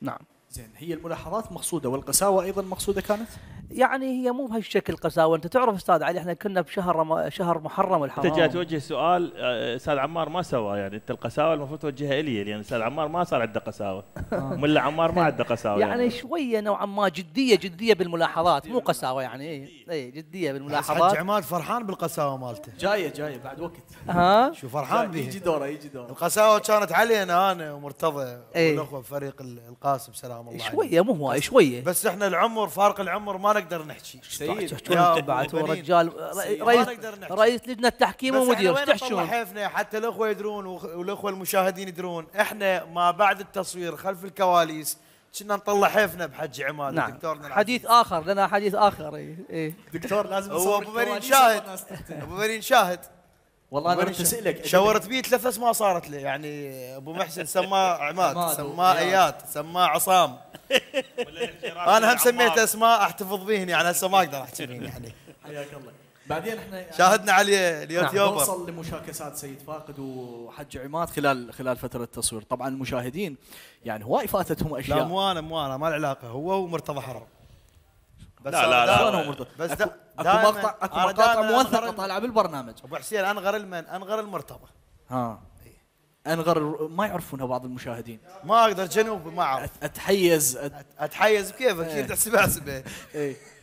نعم زين هي الملاحظات مقصودة والقساوة أيضا مقصودة كانت؟ يعني هي مو بهالشكل قساوه انت تعرف استاذ علي احنا كنا بشهر رم... شهر محرم الحرام انت جاي توجه سؤال آه، استاذ عمار ما سوى يعني انت القساوه المفروض توجهها الي لان يعني استاذ عمار ما صار عنده قساوه ملا آه. عمار ما عنده قساوه يعني, يعني شويه نوعا ما جديه جديه بالملاحظات مو قساوه يعني اي اي جديه بالملاحظات حج عماد فرحان بالقساوه مالته جايه جايه بعد وقت ها شو فرحان به يجي دوره يجي دوره القساوه كانت علينا انا ومرتضى إيه. والاخوه بفريق القاسم سلام الله شويه مو هواي شويه بس احنا العمر فارق العمر ما نقدر نحكي سيد يا بعد هو رجال رئيس رئيس لجنه التحكيم ومدير تحشون حيفنا حتى الاخوه يدرون والاخوه المشاهدين يدرون احنا ما بعد التصوير خلف الكواليس كنا نطلع حيفنا بحج عماد نعم. دكتورنا حديث اخر لنا حديث اخر اي إيه. دكتور لازم هو ابو مرين شاهد ابو مرين شاهد والله انا بسالك اسالك شاورت بيه ثلاث اسماء صارت لي يعني ابو محسن سماه عماد سماه اياد سماه عصام انا هم سميت اسماء احتفظ بهن يعني هسه ما اقدر احكي بهن يعني حياك الله بعدين احنا يعني شاهدنا على اليوتيوبر نعم وصل لمشاكسات سيد فاقد وحج عماد خلال خلال فتره التصوير طبعا المشاهدين يعني هواي فاتتهم اشياء لا مو انا مو انا ما العلاقه علاقه هو ومرتضى حرر بس لا لا لا, لا, لا, لا, لا, لا, لا, لا بس اكو مقطع اكو مقاطع موثقه طالعه بالبرنامج ابو حسين انغر المن انغر المرتضى ها انغر ما يعرفونها بعض المشاهدين ما اقدر جنوب ما اعرف اتحيز أت... اتحيز كيفك إيه. تحسبها احسبها إيه.